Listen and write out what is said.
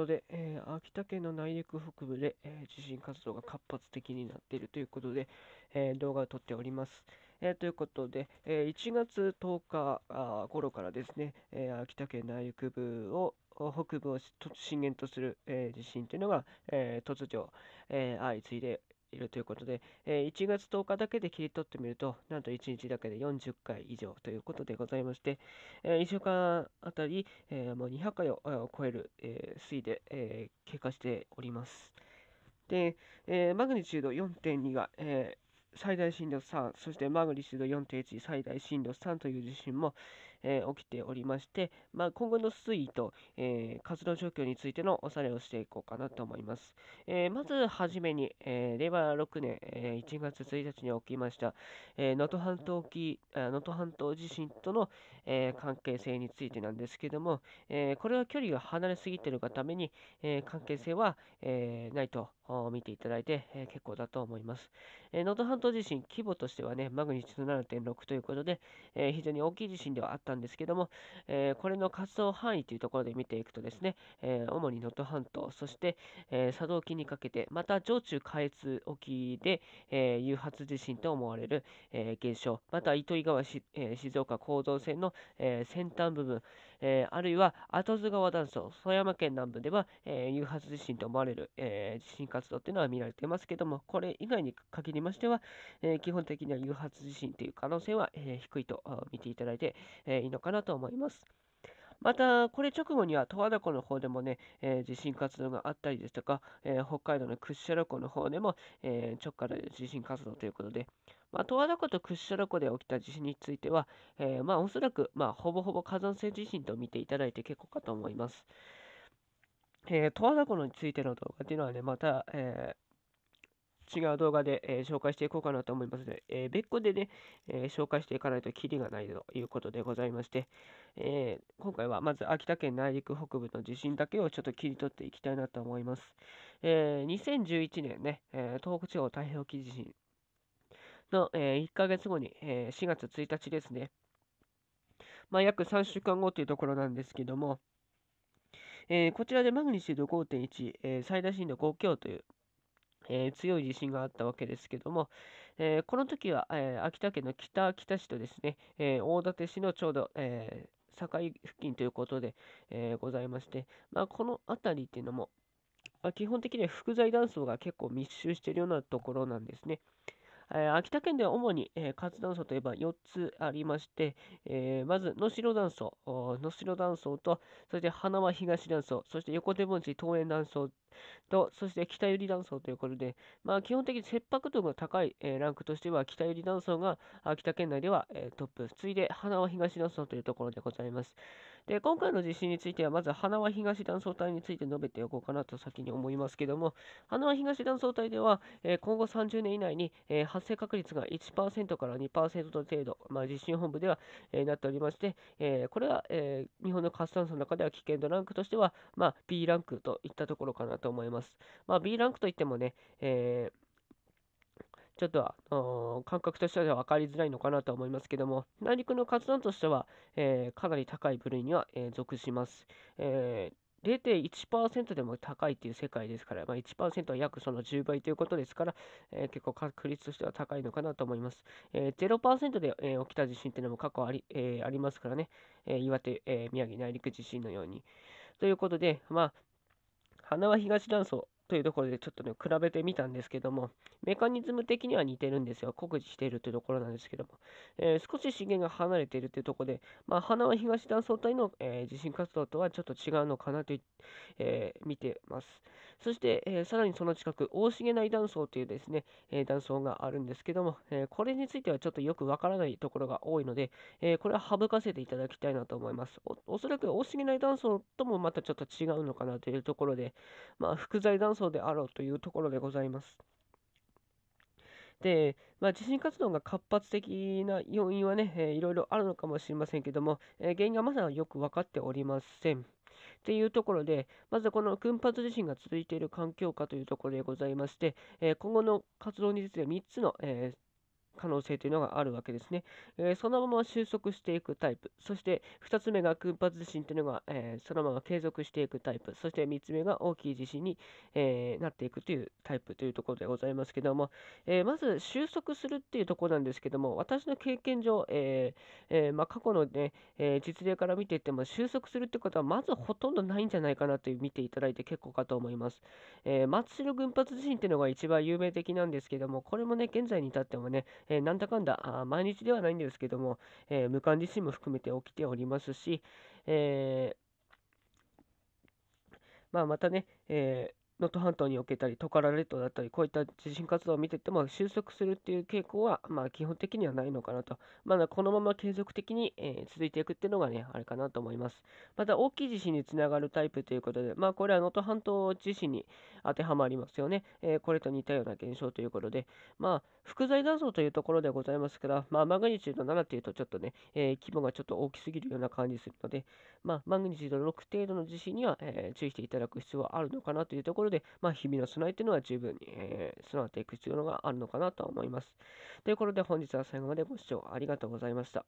ことで、えー、秋田県の内陸北部で、えー、地震活動が活発的になっているということで、えー、動画を撮っております。えということで、え1月10日頃からですね、え秋田県内陸部を北部を震源とする、え地震というのが、え突如、え相次いで、いるということで、え1月10日だけで切り取ってみると、なんと1日だけで40回以上ということでございまして、え1週間あたり、えもう200回を超える、え推移で、え経過しております。で、えマグニチュード4.2が、え最大震度3、そしてマグニチュード4.1最大震度3という地震も、えー、起きておりまして、まあ、今後の推移と、えー、活動状況についてのおさらいをしていこうかなと思います。えー、まずはじめに、え令和6年、え1月1日に起きました能登、半島沖半島地震との、え関係性についてなんですけども、えこれは距離が離れすぎているがために、え関係性は、えないと見ていただいて、え結構だと思います。能登半島地震、規模としてはね、マグニチュード7.6ということで、えー、非常に大きい地震ではあったんですけども、えー、これの活動範囲というところで見ていくとですね、え主に能登半島、そして、え佐渡沖にかけて、また上中下越沖で、え誘発地震と思われる、え現象、また糸魚川し、え静岡構造線の、え先端部分、えあるいは後津川断層、富山県南部では、え誘発地震と思われる、え地震活動というのは見られていますけども、これ以外に限りりましては、え基本的には誘発地震という可能性は、え低いと見ていただいて、えいいのかなと思います。また、これ直後には十和田湖の方でもね、えー、地震活動があったりですとか、えー、北海道の屈斜路湖の方でも、えー、直下で地震活動ということで、まあ、十和田湖と屈斜路湖で起きた地震については、えまあ、おそらく、まあ、ほぼほぼ火山性地震と見ていただいて結構かと思います。え十和田湖についての動画というのはね、また、えー違う動画で、えー、紹介していこうかなと思いますので、えー、別個でね、えー、紹介していかないとキリがないということでございまして、え今回はまず秋田県内陸北部の地震だけをちょっと切り取っていきたいなと思います。え2011年ね、え東北地方太平洋沖地震の、え1ヶ月後に、え4月1日ですね、まあ、約3週間後というところなんですけども、えこちらでマグニチュード5.1、え最大震度5強という、えー、強い地震があったわけですけども、えー、この時は、えー、秋田県の北秋田市とですね、え大館市のちょうど、え境付近ということで、えございまして、まあ、この辺りっていうのも、まあ、基本的には複材断層が結構密集しているようなところなんですね。え秋田県では主に、え活断層といえば4つありまして、えまず能代断層、能代断層と、そして花輪東断層、そして横手盆地東園断層と、そして北寄り断層ということで、まあ、基本的に切迫度が高い、えー、ランクとしては、北寄り断層が秋田県内では、えー、トップ、次いで花輪東断層というところでございます。で、今回の地震については、まず花輪東断層帯について述べておこうかなと先に思いますけども、花輪東断層帯では、えー、今後30年以内に、えー、発生確率が1%から2%程度、まあ、地震本部では、えー、なっておりまして、えー、これは、えー、日本の活断層の中では危険度ランクとしては、まあ、B ランクといったところかなと思います。まあ、B ランクといってもね、えー、ちょっとは感覚としては分かりづらいのかなと思いますけども、内陸の活動としては、えー、かなり高い部類には、えー、属します。えー0.1%でも高いという世界ですから、まあ、1%は約その10倍ということですから、えー、結構確率としては高いのかなと思います。えー、0%で、えー、起きた地震というのも過去あり,、えー、ありますからね、えー、岩手、えー、宮城内陸地震のように。ということで、まあ、花は東断層というところでちょっとね、比べてみたんですけども、メカニズム的には似てるんですよ。酷似しているというところなんですけども、えー、少し資源が離れているというところで、まあ、花は東断層帯の、えー、地震活動とはちょっと違うのかなと、えー、見てます。そして、えさらにその近く、大重内断層というですね、え断層があるんですけども、えこれについてはちょっとよくわからないところが多いので、えこれは省かせていただきたいなと思います。おそらく大重内断層ともまたちょっと違うのかなというところで、まあ、複材断層そうであろうというところでございます。で、まあ、地震活動が活発的な要因はね、えー、いろいろあるのかもしれませんけども、えー、原因がまだよく分かっておりません。っていうところで、まずこの群発地震が続いている環境下というところでございまして、えー、今後の活動について3つの、えー可能性というのがあるわけですね。えー、そのまま収束していくタイプ、そして2つ目が群発地震というのが、えー、そのまま継続していくタイプ、そして3つ目が大きい地震に、えー、なっていくというタイプというところでございますけども、えまず収束するっていうところなんですけども、私の経験上、ええまあ、過去のね、実例から見ていっても、収束するってことはまずほとんどないんじゃないかなという見ていただいて結構かと思います。えー、松代群発地震っていうのが一番有名的なんですけども、これもね、現在に至ってもね、えー、なんだかんだ毎日ではないんですけども、えー、無感地震も含めて起きておりますし、えーまあ、またね、え能登半島におけたりトカラ列島だったりこういった地震活動を見てても収束するっていう傾向はまあ基本的にはないのかなとまだこのまま継続的に、え続いていくっていうのがねあれかなと思いますまた大きい地震につながるタイプということでまあこれは能登半島地震に当てはまりますよね、えー、これと似たような現象ということでまあ副材断層というところでございますからまあマグニチュード7というとちょっとね、えー、規模がちょっと大きすぎるような感じするのでまあマグニチュード6程度の地震には、え注意していただく必要はあるのかなというところで、まあ、日々の備えというのは十分に、えー、備わっていく必要があるのかなと思います。ということで、本日は最後までご視聴ありがとうございました。